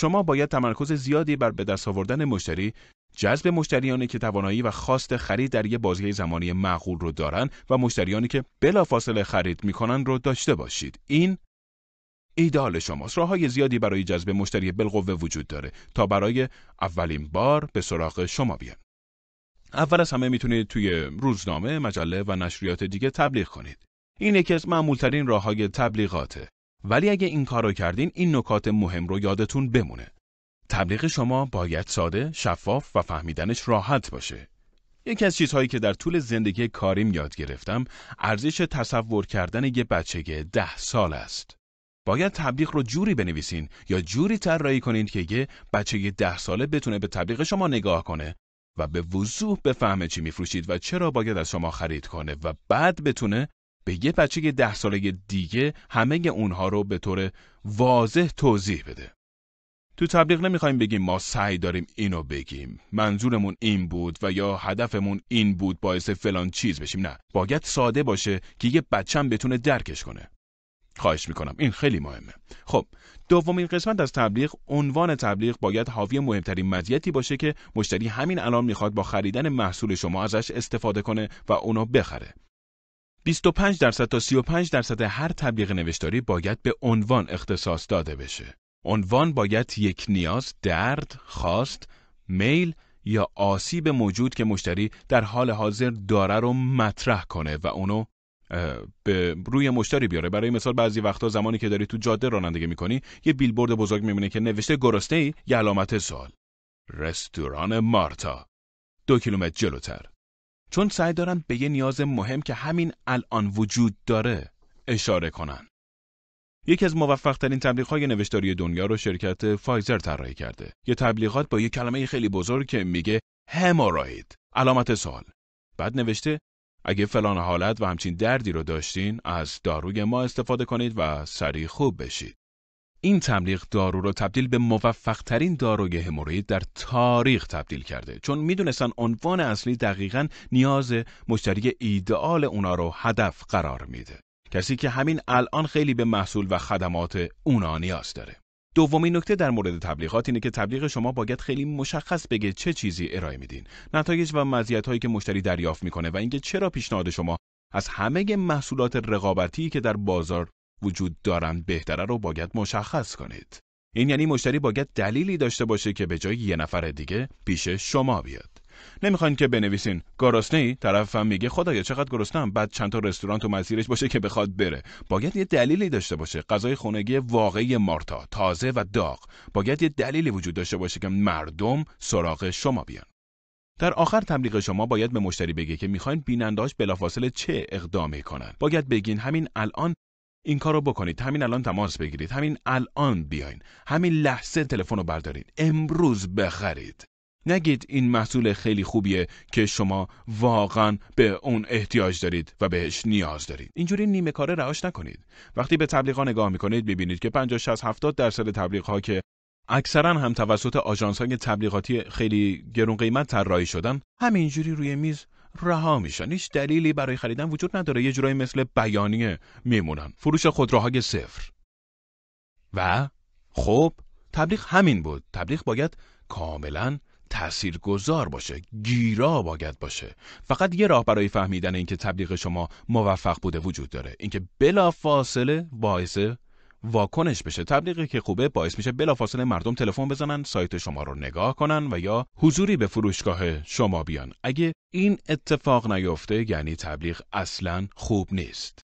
شما باید تمرکز زیادی بر به دست آوردن مشتری، جذب مشتریانی که توانایی و خواست خرید در یک بازه زمانی معقول رو دارن و مشتریانی که بلافاصله خرید میکنن رو داشته باشید. این ایدال شماست راه های زیادی برای جذب مشتری بالقوه وجود داره تا برای اولین بار به سراغ شما بیان اول از همه میتونید توی روزنامه مجله و نشریات دیگه تبلیغ کنید این یکی از معمولترین راه های تبلیغاته ولی اگه این کارو کردین این نکات مهم رو یادتون بمونه. تبلیغ شما باید ساده، شفاف و فهمیدنش راحت باشه. یکی از چیزهایی که در طول زندگی کاریم یاد گرفتم ارزش تصور کردن یه بچه ده سال است. باید تبلیغ رو جوری بنویسین یا جوری طراحی کنین که یه بچه ده ساله بتونه به تبلیغ شما نگاه کنه و به وضوح بفهمه چی میفروشید و چرا باید از شما خرید کنه و بعد بتونه به یه بچه ده ساله دیگه همه اونها رو به طور واضح توضیح بده. تو تبلیغ نمیخوایم بگیم ما سعی داریم اینو بگیم منظورمون این بود و یا هدفمون این بود باعث فلان چیز بشیم نه باید ساده باشه که یه بچم بتونه درکش کنه خواهش میکنم این خیلی مهمه خب دومین قسمت از تبلیغ عنوان تبلیغ باید حاوی مهمترین مزیتی باشه که مشتری همین الان میخواد با خریدن محصول شما ازش استفاده کنه و اونو بخره 25 درصد تا 35 درصد هر تبلیغ نوشتاری باید به عنوان اختصاص داده بشه. عنوان باید یک نیاز، درد، خواست، میل یا آسیب موجود که مشتری در حال حاضر داره رو مطرح کنه و اونو به روی مشتری بیاره برای مثال بعضی وقتا زمانی که داری تو جاده رانندگی میکنی یه بیلبورد بزرگ میبینه که نوشته گرسنه ای علامت سال رستوران مارتا دو کیلومتر جلوتر چون سعی دارن به یه نیاز مهم که همین الان وجود داره اشاره کنن. یکی از موفقترین های نوشتاری دنیا رو شرکت فایزر طراحی کرده. یه تبلیغات با یه کلمه خیلی بزرگ که میگه هموراید، علامت سال. بعد نوشته اگه فلان حالت و همچین دردی رو داشتین از داروی ما استفاده کنید و سریع خوب بشید. این تبلیغ دارو رو تبدیل به موفق ترین داروی هموروید در تاریخ تبدیل کرده چون میدونستن عنوان اصلی دقیقا نیاز مشتری ایدئال اونا رو هدف قرار میده کسی که همین الان خیلی به محصول و خدمات اونا نیاز داره دومین نکته در مورد تبلیغات اینه که تبلیغ شما باید خیلی مشخص بگه چه چیزی ارائه میدین نتایج و مزیت هایی که مشتری دریافت میکنه و اینکه چرا پیشنهاد شما از همه محصولات رقابتی که در بازار وجود دارند بهتره رو باید مشخص کنید. این یعنی مشتری باید دلیلی داشته باشه که به جای یه نفر دیگه پیش شما بیاد. نمیخواین که بنویسین گرسنه ای طرفم میگه خدایا چقدر ام بعد چند تا رستوران تو مسیرش باشه که بخواد بره باید یه دلیلی داشته باشه غذای خونگی واقعی مارتا تازه و داغ باید یه دلیلی وجود داشته باشه که مردم سراغ شما بیان در آخر تبلیغ شما باید به مشتری بگه که میخواین بیننداش بلافاصله چه اقدامی کنن باید بگین همین الان این کارو بکنید همین الان تماس بگیرید همین الان بیاین همین لحظه تلفن رو بردارید امروز بخرید نگید این محصول خیلی خوبیه که شما واقعا به اون احتیاج دارید و بهش نیاز دارید اینجوری نیمه کاره رهاش نکنید وقتی به تبلیغ نگاه میکنید ببینید که 50 60 70 درصد تبلیغ ها که اکثرا هم توسط آژانس های تبلیغاتی خیلی گرون قیمت طراحی شدن همینجوری روی میز رها میشن هیچ دلیلی برای خریدن وجود نداره یه جورایی مثل بیانیه میمونن فروش خودروهای صفر و خب تبلیغ همین بود تبلیغ باید کاملا تأثیر گذار باشه گیرا باید باشه فقط یه راه برای فهمیدن اینکه تبلیغ شما موفق بوده وجود داره اینکه بلا فاصله باعث واکنش بشه تبلیغی که خوبه باعث میشه بلافاصله مردم تلفن بزنن سایت شما رو نگاه کنن و یا حضوری به فروشگاه شما بیان اگه این اتفاق نیفته یعنی تبلیغ اصلا خوب نیست